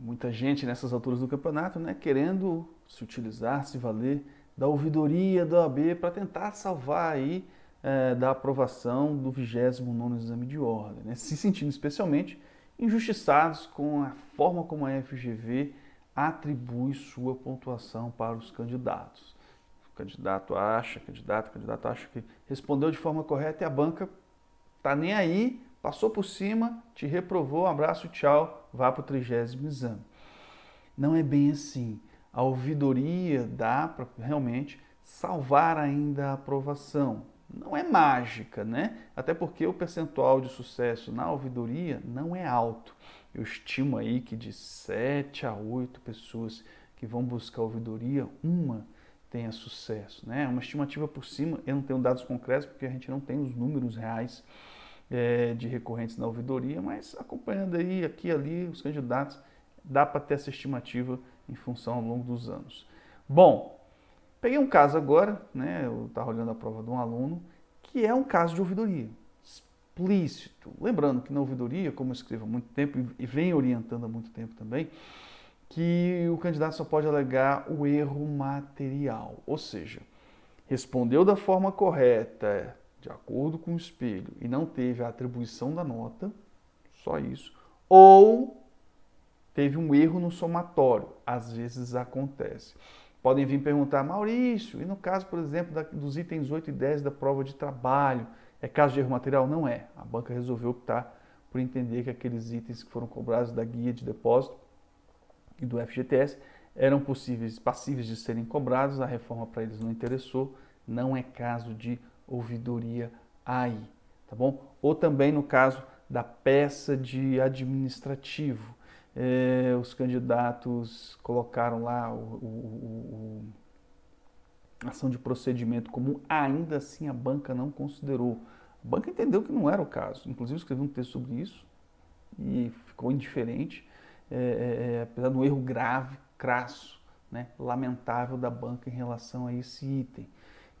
muita gente nessas alturas do campeonato, né, querendo se utilizar, se valer da ouvidoria da OAB para tentar salvar aí é, da aprovação do 29º exame de ordem, né, se sentindo especialmente injustiçados com a forma como a FGV atribui sua pontuação para os candidatos. O candidato acha, candidato, candidato acha que respondeu de forma correta e a banca tá nem aí Passou por cima, te reprovou, um abraço, tchau, vá para o trigésimo exame. Não é bem assim. A ouvidoria dá para realmente salvar ainda a aprovação. Não é mágica, né? Até porque o percentual de sucesso na ouvidoria não é alto. Eu estimo aí que de 7 a 8 pessoas que vão buscar ouvidoria, uma tenha sucesso, né? É uma estimativa por cima, eu não tenho dados concretos porque a gente não tem os números reais é, de recorrentes na ouvidoria, mas acompanhando aí, aqui e ali, os candidatos, dá para ter essa estimativa em função ao longo dos anos. Bom, peguei um caso agora, né, eu estava olhando a prova de um aluno, que é um caso de ouvidoria, explícito. Lembrando que na ouvidoria, como eu escrevo há muito tempo e venho orientando há muito tempo também, que o candidato só pode alegar o erro material, ou seja, respondeu da forma correta, de acordo com o espelho e não teve a atribuição da nota, só isso, ou teve um erro no somatório, às vezes acontece. Podem vir perguntar, Maurício, e no caso, por exemplo, da, dos itens 8 e 10 da prova de trabalho, é caso de erro material? Não é. A banca resolveu optar por entender que aqueles itens que foram cobrados da guia de depósito e do FGTS eram possíveis, passíveis de serem cobrados, a reforma para eles não interessou, não é caso de ouvidoria aí, tá bom? Ou também no caso da peça de administrativo, eh, os candidatos colocaram lá o, o, o, ação de procedimento comum, ainda assim a banca não considerou. A banca entendeu que não era o caso, inclusive escrevi um texto sobre isso e ficou indiferente, eh, eh, apesar do erro grave, crasso, né, lamentável da banca em relação a esse item.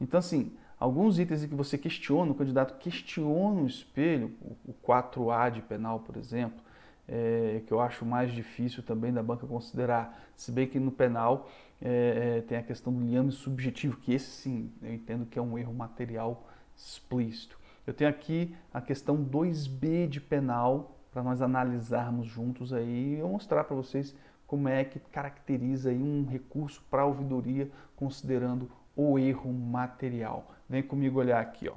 Então, assim, alguns itens que você questiona, o candidato questiona o espelho, o 4A de penal, por exemplo, é, que eu acho mais difícil também da banca considerar, se bem que no penal é, tem a questão do liame subjetivo, que esse sim, eu entendo que é um erro material explícito. Eu tenho aqui a questão 2B de penal, para nós analisarmos juntos aí e eu mostrar para vocês como é que caracteriza aí um recurso para ouvidoria considerando o erro material. Vem comigo olhar aqui, ó.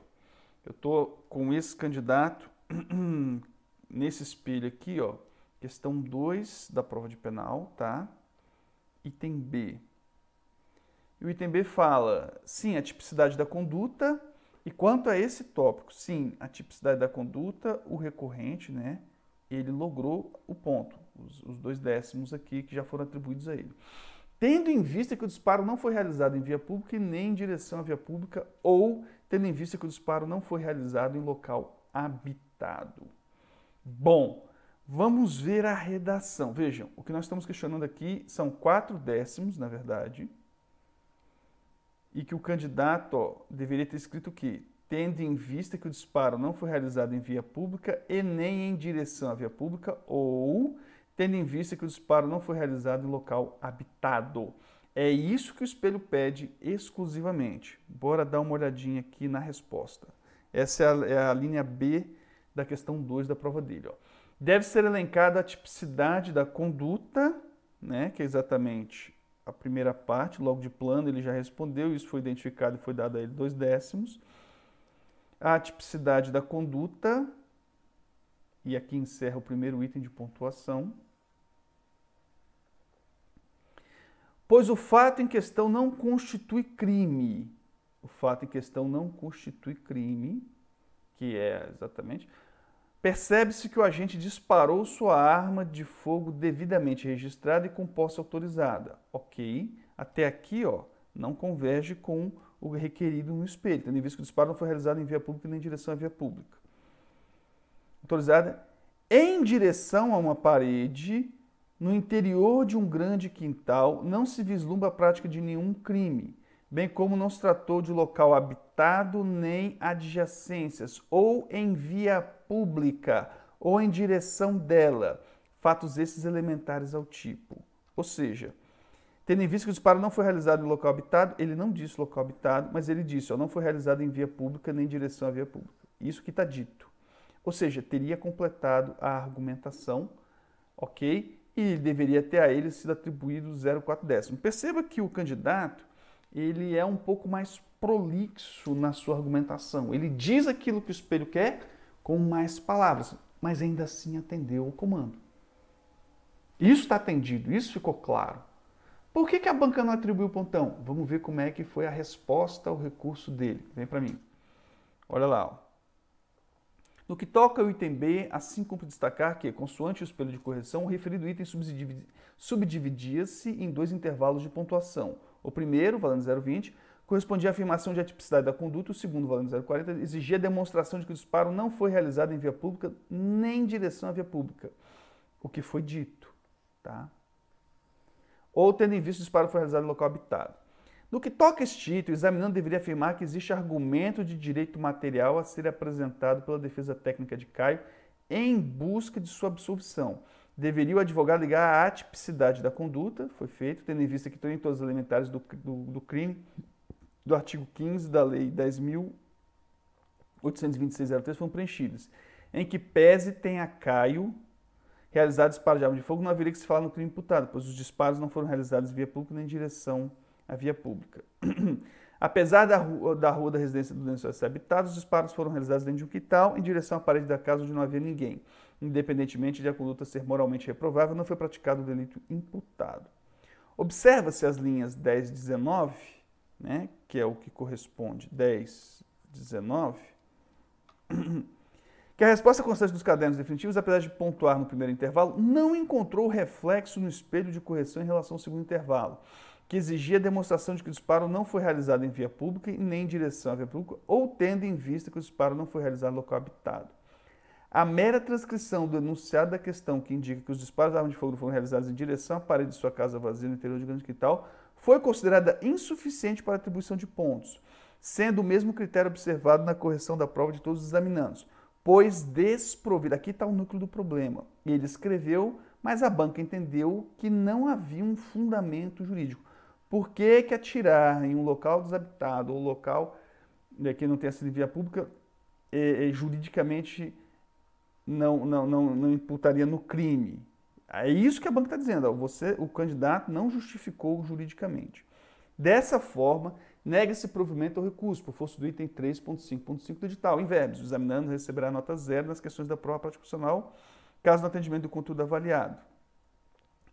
Eu estou com esse candidato nesse espelho aqui, ó, questão 2 da prova de penal, tá? Item B. E o item B fala, sim, a tipicidade da conduta. E quanto a esse tópico, sim, a tipicidade da conduta, o recorrente, né? Ele logrou o ponto, os, os dois décimos aqui que já foram atribuídos a ele tendo em vista que o disparo não foi realizado em via pública e nem em direção à via pública, ou tendo em vista que o disparo não foi realizado em local habitado. Bom, vamos ver a redação. Vejam, o que nós estamos questionando aqui são quatro décimos, na verdade, e que o candidato ó, deveria ter escrito o que, tendo em vista que o disparo não foi realizado em via pública e nem em direção à via pública, ou tendo em vista que o disparo não foi realizado em local habitado. É isso que o espelho pede exclusivamente. Bora dar uma olhadinha aqui na resposta. Essa é a, é a linha B da questão 2 da prova dele. Ó. Deve ser elencada a tipicidade da conduta, né, que é exatamente a primeira parte, logo de plano, ele já respondeu, isso foi identificado e foi dado a ele dois décimos. A tipicidade da conduta, e aqui encerra o primeiro item de pontuação. pois o fato em questão não constitui crime. O fato em questão não constitui crime, que é exatamente. Percebe-se que o agente disparou sua arma de fogo devidamente registrada e com posse autorizada. Ok, até aqui ó, não converge com o requerido no espelho, tendo em vista que o disparo não foi realizado em via pública nem em direção à via pública. Autorizada em direção a uma parede no interior de um grande quintal não se vislumbra a prática de nenhum crime, bem como não se tratou de local habitado nem adjacências, ou em via pública, ou em direção dela, fatos esses elementares ao tipo. Ou seja, Tendo em vista que o disparo não foi realizado em local habitado, ele não disse local habitado, mas ele disse, ó, não foi realizado em via pública nem em direção à via pública. Isso que está dito. Ou seja, teria completado a argumentação, ok? e deveria ter a ele sido atribuído 0,4 décimo. Perceba que o candidato ele é um pouco mais prolixo na sua argumentação. Ele diz aquilo que o espelho quer com mais palavras, mas ainda assim atendeu o comando. Isso está atendido, isso ficou claro. Por que, que a banca não atribuiu o pontão? Vamos ver como é que foi a resposta ao recurso dele. Vem para mim. Olha lá. Ó. No que toca ao item B, assim cumpre destacar que, consoante o espelho de correção, o referido item subdividia-se em dois intervalos de pontuação. O primeiro, valendo 0,20, correspondia à afirmação de atipicidade da conduta, o segundo, valendo 0,40, exigia demonstração de que o disparo não foi realizado em via pública nem em direção à via pública, o que foi dito, tá? Ou tendo em vista o disparo foi realizado em local habitado. No que toca a este título, o examinando deveria afirmar que existe argumento de direito material a ser apresentado pela defesa técnica de Caio em busca de sua absolvição. Deveria o advogado ligar à atipicidade da conduta, foi feito, tendo em vista que tem todos os elementares do, do, do crime do artigo 15 da Lei 10.826.03 foram preenchidos, em que pese tenha Caio realizado disparo de arma de fogo, não haveria que se falar no crime imputado, pois os disparos não foram realizados via público nem direção a via pública. Apesar da rua, da rua da residência do Denso ser habitada, os disparos foram realizados dentro de um quintal em direção à parede da casa onde não havia ninguém. Independentemente de a conduta ser moralmente reprovável, não foi praticado o delito imputado. Observa-se as linhas 10 e 19, né, que é o que corresponde 10 19, que a resposta constante dos cadernos definitivos, apesar de pontuar no primeiro intervalo, não encontrou reflexo no espelho de correção em relação ao segundo intervalo que exigia demonstração de que o disparo não foi realizado em via pública e nem em direção à via pública, ou tendo em vista que o disparo não foi realizado no local habitado. A mera transcrição do enunciado da questão que indica que os disparos da arma de fogo foram realizados em direção à parede de sua casa vazia no interior de grande quintal foi considerada insuficiente para atribuição de pontos, sendo o mesmo critério observado na correção da prova de todos os examinandos, pois desprovida. Aqui está o núcleo do problema. Ele escreveu, mas a banca entendeu que não havia um fundamento jurídico. Por que, que atirar em um local desabitado ou local né, que não tem acesso de via pública é, é, juridicamente não, não, não, não imputaria no crime? É isso que a banca está dizendo. Ó, você, o candidato não justificou juridicamente. Dessa forma, nega-se provimento ao recurso, por força do item 3.5.5 do edital. Em verbos, o examinando receberá nota zero nas questões da prova prática caso no atendimento do conteúdo avaliado.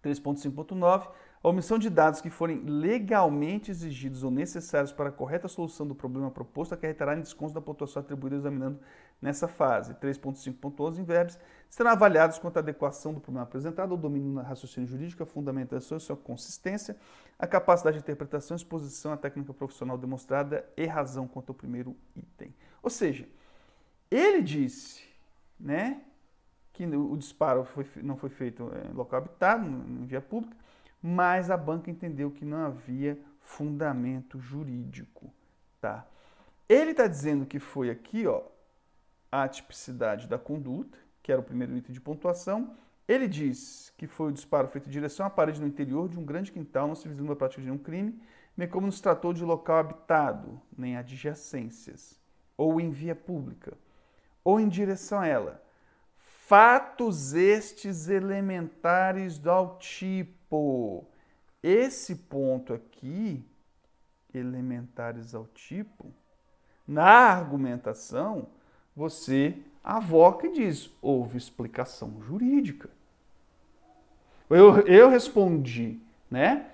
3.5.9 a omissão de dados que forem legalmente exigidos ou necessários para a correta solução do problema proposto acarretará em desconto da pontuação atribuída ao examinando nessa fase. 3.5.11 em verbos serão avaliados quanto à adequação do problema apresentado ao domínio na raciocínio jurídico, a fundamentação e sua consistência, a capacidade de interpretação, exposição à técnica profissional demonstrada e razão quanto ao primeiro item. Ou seja, ele disse, né, que o disparo foi, não foi feito eh, em local habitado, em via pública, mas a banca entendeu que não havia fundamento jurídico, tá? Ele está dizendo que foi aqui, ó, a tipicidade da conduta, que era o primeiro item de pontuação. Ele diz que foi o disparo feito em direção à parede no interior de um grande quintal, não se vislumbra a prática de nenhum crime, nem como nos tratou de local habitado, nem adjacências, ou em via pública, ou em direção a ela, fatos estes elementares do tipo. Esse ponto aqui, elementares ao tipo, na argumentação, você avoca e diz: houve explicação jurídica. Eu, eu respondi né,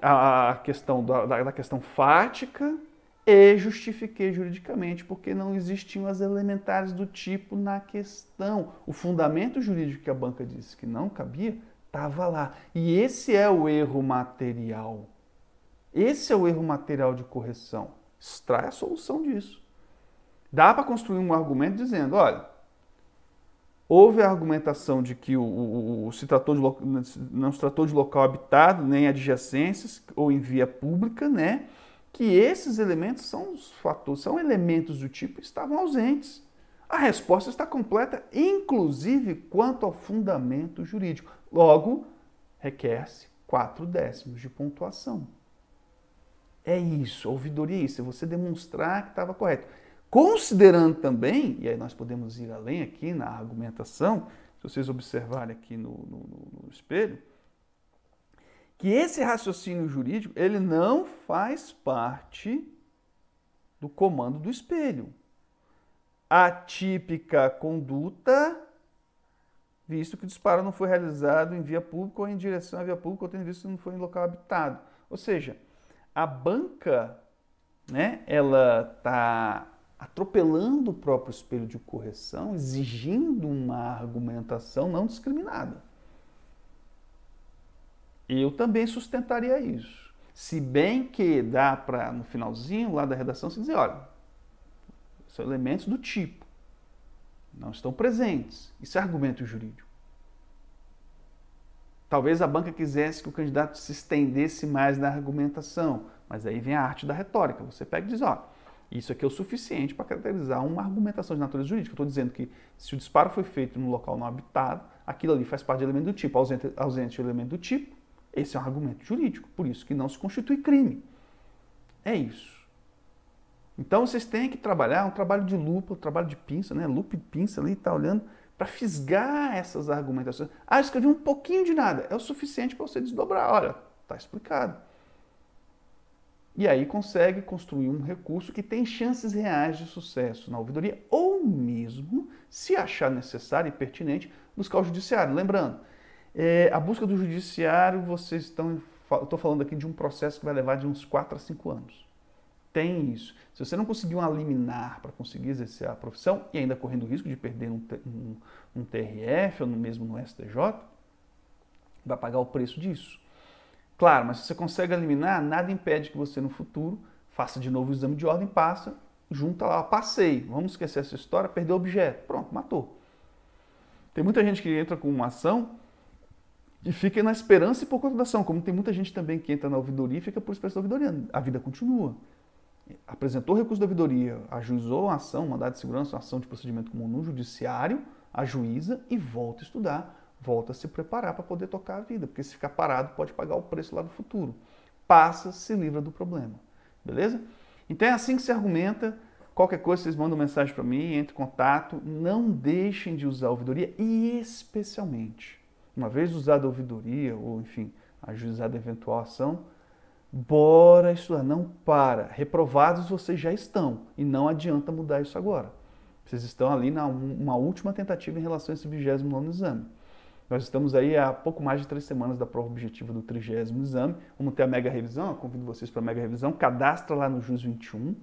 a questão da, da, da questão fática e justifiquei juridicamente, porque não existiam as elementares do tipo na questão. O fundamento jurídico que a banca disse que não cabia estava lá. E esse é o erro material. Esse é o erro material de correção. Extrai a solução disso. Dá para construir um argumento dizendo: olha, houve a argumentação de que o, o, o se tratou de, não se tratou de local habitado, nem adjacências ou em via pública, né? que esses elementos são os fatores, são elementos do tipo estavam ausentes. A resposta está completa, inclusive quanto ao fundamento jurídico. Logo, requer-se quatro décimos de pontuação. É isso, ouvidoria é isso, é você demonstrar que estava correto. Considerando também, e aí nós podemos ir além aqui na argumentação, se vocês observarem aqui no, no, no espelho, que esse raciocínio jurídico ele não faz parte do comando do espelho. A típica conduta, visto que o disparo não foi realizado em via pública ou em direção à via pública ou tendo visto que não foi em local habitado. Ou seja, a banca, né, ela está atropelando o próprio espelho de correção, exigindo uma argumentação não discriminada. Eu também sustentaria isso. Se bem que dá para, no finalzinho lá da redação, se dizer, olha, são elementos do tipo, não estão presentes. Isso é argumento jurídico. Talvez a banca quisesse que o candidato se estendesse mais na argumentação, mas aí vem a arte da retórica. Você pega e diz, olha, isso aqui é o suficiente para caracterizar uma argumentação de natureza jurídica. Estou dizendo que se o disparo foi feito no local não habitado, aquilo ali faz parte de elemento do tipo, ausente, ausente de elemento do tipo, esse é um argumento jurídico, por isso que não se constitui crime. É isso. Então vocês têm que trabalhar um trabalho de lupa, um trabalho de pinça, né? Lupa e pinça ali, tá olhando para fisgar essas argumentações. Ah, eu escrevi um pouquinho de nada, é o suficiente para você desdobrar. Olha, tá explicado. E aí consegue construir um recurso que tem chances reais de sucesso na ouvidoria ou mesmo, se achar necessário e pertinente, buscar o judiciário. Lembrando, é, a busca do judiciário, vocês estão. Eu estou falando aqui de um processo que vai levar de uns 4 a 5 anos. Tem isso. Se você não conseguir uma liminar para conseguir exercer a profissão e ainda correndo o risco de perder um, um, um TRF ou no, mesmo no STJ, vai pagar o preço disso. Claro, mas se você consegue eliminar, nada impede que você no futuro faça de novo o exame de ordem, passa, junta lá, passei, vamos esquecer essa história, perdeu o objeto, pronto, matou. Tem muita gente que entra com uma ação e fica na esperança e por ação. como tem muita gente também que entra na ouvidoria e fica por expressão da ouvidoria. A vida continua. Apresentou recurso da ouvidoria, ajuizou a ação, mandado de segurança, ação de procedimento comum no judiciário, ajuiza e volta a estudar, volta a se preparar para poder tocar a vida, porque se ficar parado pode pagar o preço lá no futuro. Passa, se livra do problema. Beleza? Então é assim que se argumenta. Qualquer coisa, vocês mandam mensagem para mim, entre em contato. Não deixem de usar a ouvidoria e, especialmente, uma vez usada a ouvidoria, ou enfim, ajuizada eventual ação, bora estudar, não para. Reprovados vocês já estão e não adianta mudar isso agora. Vocês estão ali na uma última tentativa em relação a esse 29 exame. Nós estamos aí há pouco mais de três semanas da prova objetiva do 30 exame. Vamos ter a mega revisão, Eu convido vocês para a mega revisão. Cadastra lá no JUS 21.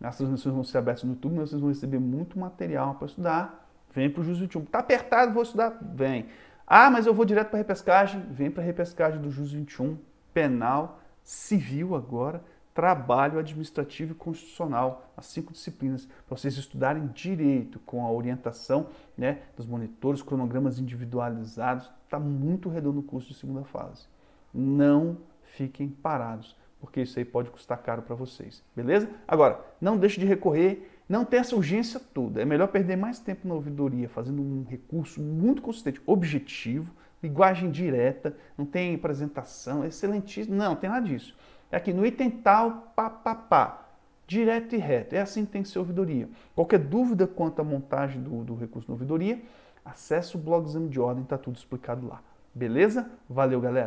As transmissões vão ser abertas no YouTube, mas vocês vão receber muito material para estudar. Vem para o JUS 21. Tá apertado, vou estudar? Vem. Ah, mas eu vou direto para a repescagem. Vem para a repescagem do JUS 21, penal, civil agora, trabalho administrativo e constitucional, as cinco disciplinas, para vocês estudarem direito com a orientação né, dos monitores, cronogramas individualizados. Está muito redondo o curso de segunda fase. Não fiquem parados, porque isso aí pode custar caro para vocês, beleza? Agora, não deixe de recorrer não tem essa urgência toda. É melhor perder mais tempo na ouvidoria, fazendo um recurso muito consistente, objetivo, linguagem direta, não tem apresentação, excelentíssimo. Não, tem nada disso. É aqui no item tal, pá, pá, pá. Direto e reto. É assim que tem que ser ouvidoria. Qualquer dúvida quanto à montagem do, do recurso na ouvidoria, acesse o blog Exame de Ordem, está tudo explicado lá. Beleza? Valeu, galera!